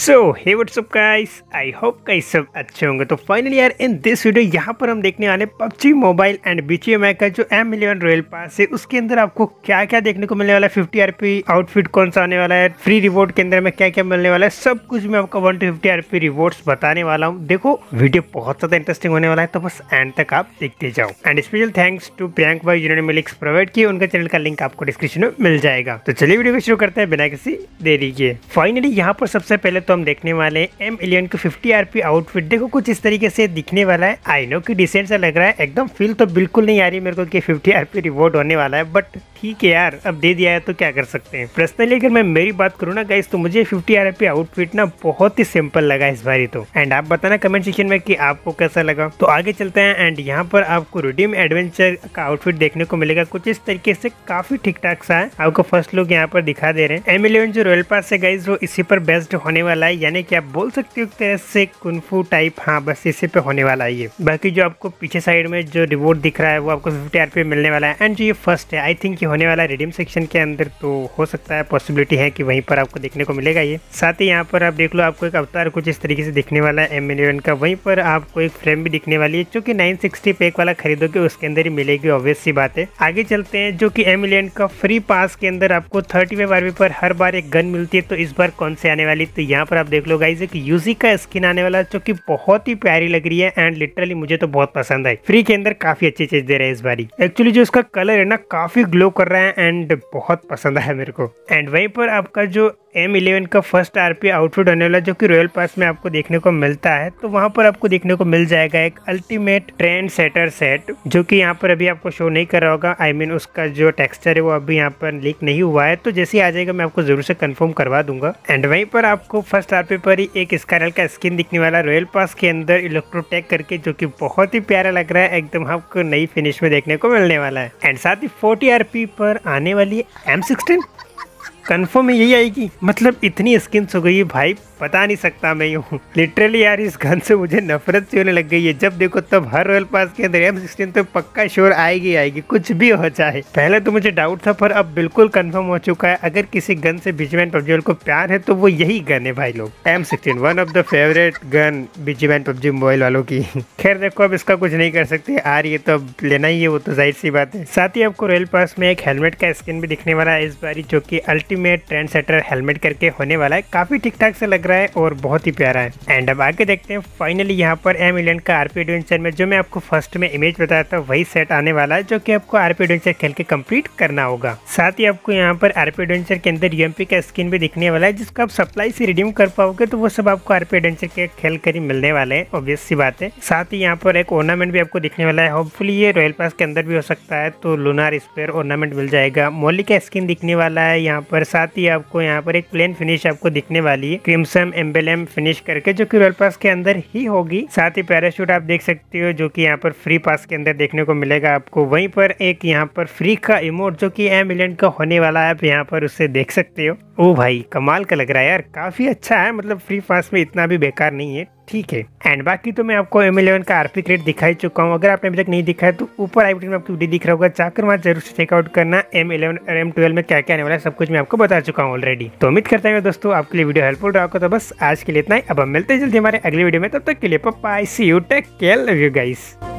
so hey what's up guys I hope guys सब अच्छे होंगे तो फाइनली यार इन दिस वीडियो यहाँ पर हम देखने वाले पबजी मोबाइल एंड बी का जो एम इलेवन रॉयल पास है उसके अंदर आपको क्या क्या देखने को मिलने वाला है फिफ्टी पी आउटफिट कौन सा आने वाला है फ्री रिवॉर्ड के अंदर में क्या क्या मिलने वाला है सब कुछ मैं आपको one to fifty P rewards बताने वाला हूँ देखो वीडियो बहुत ज्यादा इंटरेस्टिंग होने वाला है तो बस एंड तक आप देखते जाओ and special thanks to Priyank भाई जिन्होंने मिलिक्स प्रोवाइड किए उनका चैनल का लिंक आपको डिस्क्रिप्शन में मिल जाएगा तो चलिए वीडियो को शुरू करते हैं बिना किसी देरी के फाइनली यहाँ पर सबसे पहले तो दोस्तों हम देखने वाले एम एलियन को 50 आरपी आउटफिट देखो कुछ इस तरीके से दिखने वाला है आई नो कि डिसेंट सा लग रहा है एकदम फील तो बिल्कुल नहीं आ रही मेरे को कि 50 आरपी रिवॉर्ड होने वाला है बट ठीक है यार अब दे दिया है तो क्या कर सकते हैं पर्सनली अगर मैं मेरी बात करूँ ना गाइस तो मुझे फिफ्टी आरपी आउटफिट ना बहुत ही सिंपल लगा इस बारी तो एंड आप बताना कमेंट सेक्शन में कि आपको कैसा लगा तो आगे चलते हैं एंड यहाँ पर आपको रिडीम एडवेंचर का आउटफिट देखने को मिलेगा कुछ इस तरीके से काफी ठीक ठाक सा है आपको फर्स्ट लुक यहाँ पर दिखा दे रहे हैं एम इलेवन जो रॉयल पास है गाइज वो इसी पर बेस्ट होने वाला वाला है यानी कि आप बोल सकते हो एक तरह से कुनफू टाइप हाँ बस इसी पे होने वाला है ये बाकी जो आपको पीछे साइड में जो रिवॉर्ड दिख रहा है वो आपको फिफ्टी आर मिलने वाला है एंड जो ये फर्स्ट है आई थिंक ये होने वाला है रिडीम सेक्शन के अंदर तो हो सकता है पॉसिबिलिटी है कि वहीं पर आपको देखने को मिलेगा ये साथ ही यहाँ पर आप देख लो आपको एक अवतार कुछ इस तरीके से दिखने वाला है एम का वहीं पर आपको एक फ्रेम भी दिखने वाली है जो कि नाइन सिक्सटी पैक वाला खरीदोगे उसके अंदर ही मिलेगी ऑब्वियस सी बात है आगे चलते हैं जो कि एम का फ्री पास के अंदर आपको थर्टी फाइव पर हर बार एक गन मिलती है तो इस बार कौन से आने वाली तो यहाँ पर आप देख लो गाइज एक यूजी का स्किन आने वाला है जो कि बहुत ही प्यारी लग रही है एंड लिटरली मुझे तो बहुत पसंद आई फ्री के अंदर काफी अच्छी चीज दे रहे हैं इस बारी एक्चुअली जो इसका कलर है ना काफी ग्लो कर रहा है एंड बहुत पसंद आया मेरे को एंड वहीं पर आपका जो एम इलेवन का फर्स्ट आरपी आउटफिट होने वाला जो कि रॉयल पास में आपको देखने को मिलता है तो वहां पर आपको देखने को मिल जाएगा एक अल्टीमेट ट्रेंड सेटर सेट जो कि यहां पर अभी आपको शो नहीं कर रहा होगा आई I मीन mean, उसका जो टेक्सचर है वो अभी यहां पर लीक नहीं हुआ है तो जैसे ही आ जाएगा मैं आपको जरूर से कंफर्म करवा दूंगा एंड वहीं पर आपको फर्स्ट पास स्टार पे पर ही एक स्कारल का स्किन दिखने वाला रॉयल पास के अंदर इलेक्ट्रोटेक करके जो कि बहुत ही प्यारा लग रहा है एकदम आपको नई फिनिश में देखने को मिलने वाला है एंड साथ ही फोर्टी आर पर आने वाली एम सिक्सटीन कन्फर्म यही आएगी मतलब इतनी स्किन्स हो गई भाई बता नहीं सकता मैं यूँ लिटरली यार इस गन से मुझे नफरत सी होने लग गई है जब देखो तब हर रॉयल पास के अंदर एम सिक्सटीन तो पक्का शोर आएगी आएगी कुछ भी हो जाए पहले तो मुझे डाउट था पर अब बिल्कुल कंफर्म हो चुका है अगर किसी गन से बिजमैन पबजी को प्यार है तो वो यही गन है भाई लोग M sixteen one of the favourite gun बिजमैन पबजी मोबाइल वालों की खैर देखो अब इसका कुछ नहीं कर सकते आ रही है तो अब लेना ही है वो तो जाहिर सी बात है साथ ही आपको रॉयल पास में एक हेलमेट का स्किन भी दिखने वाला है इस बारी जो की अल्टीमेट ट्रेंड सेटर हेलमेट करके होने वाला है काफी ठीक ठाक से लग रहा रहा है और बहुत ही प्यारा है एंड अब आगे देखते हैं फाइनली यहाँ पर एम इलेवन का आरपी एडवेंचर में जो मैं आपको फर्स्ट में इमेज बताया था वही सेट आने वाला है जो कि आपको आरपी एडवेंचर खेल के कम्प्लीट करना होगा साथ ही आपको यहाँ पर आरपी एडवेंचर के अंदर यूएमपी का स्किन भी दिखने वाला है जिसको आप सप्लाई से रिडीम कर पाओगे तो वो सब आपको आरपी एडवेंचर के खेल कर ही मिलने वाले हैं ऑब्वियस सी बात है साथ ही यहाँ पर एक ऑर्नामेंट भी आपको दिखने वाला है होपफुली ये रॉयल पास के अंदर भी हो सकता है तो लूनार स्पेयर ऑर्नामेंट मिल जाएगा मोली का स्किन दिखने वाला है यहाँ पर साथ ही आपको यहाँ पर एक प्लेन फिनिश आपको दिखने वाली है क्रिम्सन कस्टम एम्बेलम फिनिश करके जो कि रॉयल पास के अंदर ही होगी साथ ही पैराशूट आप देख सकते हो जो कि यहाँ पर फ्री पास के अंदर देखने को मिलेगा आपको वहीं पर एक यहाँ पर फ्री का इमोट जो कि एमिलेंट का होने वाला है आप यहाँ पर उसे देख सकते हो ओ भाई कमाल का लग रहा है यार काफ़ी अच्छा है मतलब फ्री पास में इतना भी बेकार नहीं है ठीक है एंड बाकी तो मैं आपको एम इलेवन का आरपी क्रेट दिखाई चुका हूँ अगर आपने अभी तक नहीं दिखाया तो ऊपर आई बटन में आपको वीडियो दिख रहा होगा जाकर वहाँ जरूर से चेकआउट करना एम इलेवन और एम ट्वेल्व में क्या क्या आने वाला है सब कुछ मैं आपको बता चुका हूँ ऑलरेडी तो उम्मीद करता हूँ दोस्तों आपके लिए वीडियो हेल्पफुल रहा होगा तो बस आज के लिए इतना ही अब हम मिलते हैं जल्दी हमारे अगले वीडियो में तब तक के लिए पप्पा I see you take care love you guys